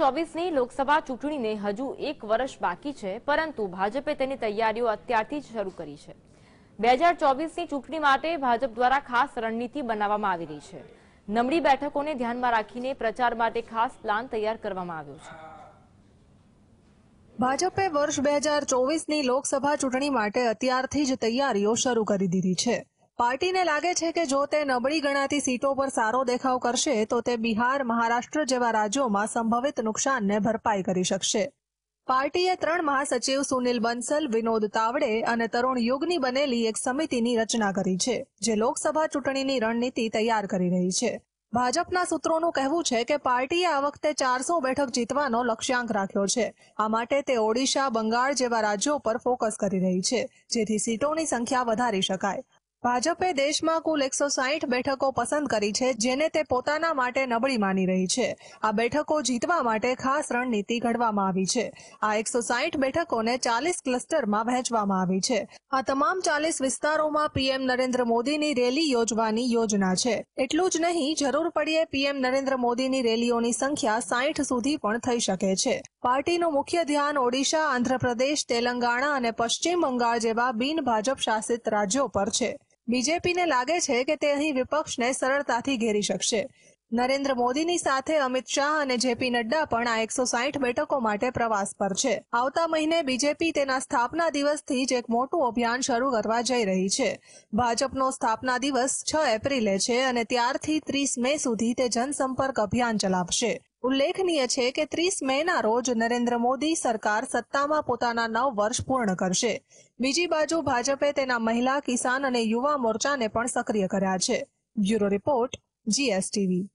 ચોવીસની લોકસભા ચૂંટણીને હજુ એક વર્ષ બાકી છે પરંતુ ભાજપે તેની તૈયારીઓ અત્યારથી જ શરૂ કરી છે બે હજાર ચોવીસની ચૂંટણી માટે ભાજપ દ્વારા ખાસ રણનીતિ બનાવવામાં આવી રહી છે નમળી બેઠકોને ધ્યાનમાં રાખીને પ્રચાર માટે ખાસ પ્લાન તૈયાર કરવામાં આવ્યો છે ભાજપે વર્ષ બે હજાર ચોવીસની લોકસભા ચૂંટણી માટે અત્યારથી જ તૈયારીઓ શરૂ કરી દીધી છે પાર્ટીને લાગે છે કે જો તે નબળી ગણાતી સીટો પર સારો દેખાવ કરશે તો તે બિહાર મહારાષ્ટ્ર જેવા રાજ્યોમાં સંભવિત નુકસાનને ભરપાઈ કરી શકશે પાર્ટીએ ત્રણ મહાસચિવ સુનિલ બંસલ વિનોદ તાવડે અને તરુણ યુગની બનેલી એક સમિતિની રચના કરી છે જે લોકસભા ચૂંટણીની રણનીતિ તૈયાર કરી રહી છે ભાજપના સૂત્રોનું કહેવું છે કે પાર્ટીએ આ વખતે ચારસો બેઠક જીતવાનો લક્ષ્યાંક રાખ્યો છે આ માટે તે ઓડિશા બંગાળ જેવા રાજ્યો પર ફોકસ કરી રહી છે જેથી સીટોની સંખ્યા વધારી શકાય ભાજપે દેશમાં કુલ એકસો સાહીઠ બેઠકો પસંદ કરી છે જેને તે પોતાના માટે નબળી માની રહી છે આ બેઠકો જીતવા માટે ખાસ રણનીતિ ઘડવામાં આવી છે આ એકસો સાહીઠ બેઠકોને ચાલીસ ક્લસ્ટરમાં વહેંચવામાં આવી છે આ તમામ ચાલીસ વિસ્તારોમાં પીએમ નરેન્દ્ર મોદીની રેલી યોજવાની યોજના છે એટલું જ નહીં જરૂર પડીએ પીએમ નરેન્દ્ર મોદીની રેલીઓની સંખ્યા સાઈઠ સુધી પણ થઈ શકે છે પાર્ટીનું મુખ્ય ધ્યાન ઓડિશા આંધ્રપ્રદેશ તેલંગાણા અને પશ્ચિમ બંગાળ જેવા બિન ભાજપ શાસિત રાજ્યો પર છે બીજેપીને લાગે છે કે તે અહીં વિપક્ષને સરળતાથી ઘેરી શકશે નરેન્દ્ર મોદીની સાથે અમિત શાહ અને જેપી નડ્ડા પણ આ એકસો સાઠ બેઠકો માટે પ્રવાસ પર છે આવતા મહિને બીજેપી તેના સ્થાપના દિવસથી જ એક મોટું અભિયાન શરૂ કરવા જઈ રહી છે ભાજપનો સ્થાપના દિવસ છ એપ્રિલે છે અને ત્યારથી ત્રીસ મે સુધી તે જનસંપર્ક અભિયાન ચલાવશે ઉલ્લેખનીય છે કે ત્રીસ મેના રોજ નરેન્દ્ર મોદી સરકાર સત્તામાં પોતાના નવ વર્ષ પૂર્ણ કરશે બીજી બાજુ ભાજપે તેના મહિલા કિસાન અને યુવા મોરચાને પણ સક્રિય કર્યા છે બ્યુરો રિપોર્ટ જીએસટીવી